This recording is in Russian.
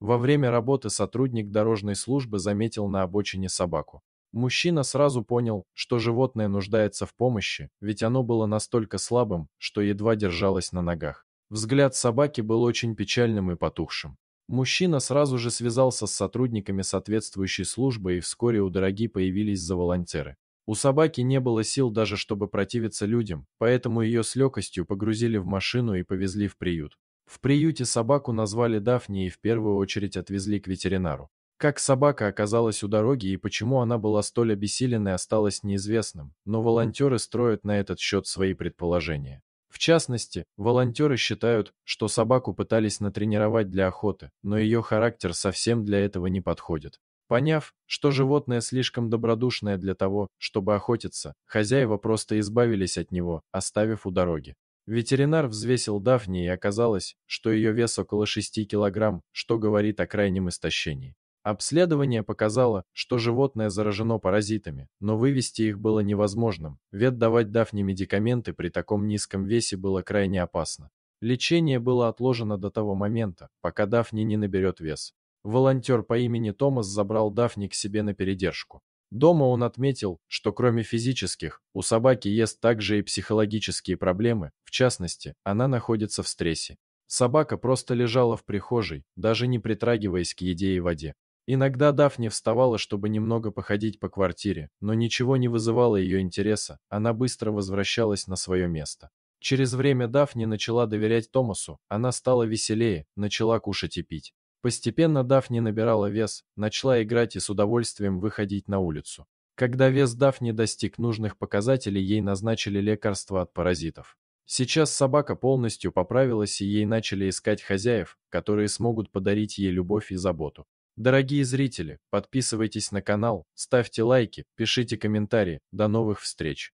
Во время работы сотрудник дорожной службы заметил на обочине собаку. Мужчина сразу понял, что животное нуждается в помощи, ведь оно было настолько слабым, что едва держалось на ногах. Взгляд собаки был очень печальным и потухшим. Мужчина сразу же связался с сотрудниками соответствующей службы, и вскоре у дороги появились заволонтеры. У собаки не было сил даже, чтобы противиться людям, поэтому ее с легкостью погрузили в машину и повезли в приют. В приюте собаку назвали Дафни и в первую очередь отвезли к ветеринару. Как собака оказалась у дороги и почему она была столь обессиленной, осталось неизвестным, но волонтеры строят на этот счет свои предположения. В частности, волонтеры считают, что собаку пытались натренировать для охоты, но ее характер совсем для этого не подходит. Поняв, что животное слишком добродушное для того, чтобы охотиться, хозяева просто избавились от него, оставив у дороги. Ветеринар взвесил Дафни, и оказалось, что ее вес около 6 килограмм, что говорит о крайнем истощении. Обследование показало, что животное заражено паразитами, но вывести их было невозможным, ведь давать Дафне медикаменты при таком низком весе было крайне опасно. Лечение было отложено до того момента, пока Дафни не наберет вес. Волонтер по имени Томас забрал Дафни к себе на передержку. Дома он отметил, что кроме физических, у собаки есть также и психологические проблемы, в частности, она находится в стрессе. Собака просто лежала в прихожей, даже не притрагиваясь к еде и воде. Иногда Дафни вставала, чтобы немного походить по квартире, но ничего не вызывало ее интереса, она быстро возвращалась на свое место. Через время Дафни начала доверять Томасу, она стала веселее, начала кушать и пить. Постепенно Дафни набирала вес, начала играть и с удовольствием выходить на улицу. Когда вес Дафни достиг нужных показателей, ей назначили лекарство от паразитов. Сейчас собака полностью поправилась, и ей начали искать хозяев, которые смогут подарить ей любовь и заботу. Дорогие зрители, подписывайтесь на канал, ставьте лайки, пишите комментарии. До новых встреч!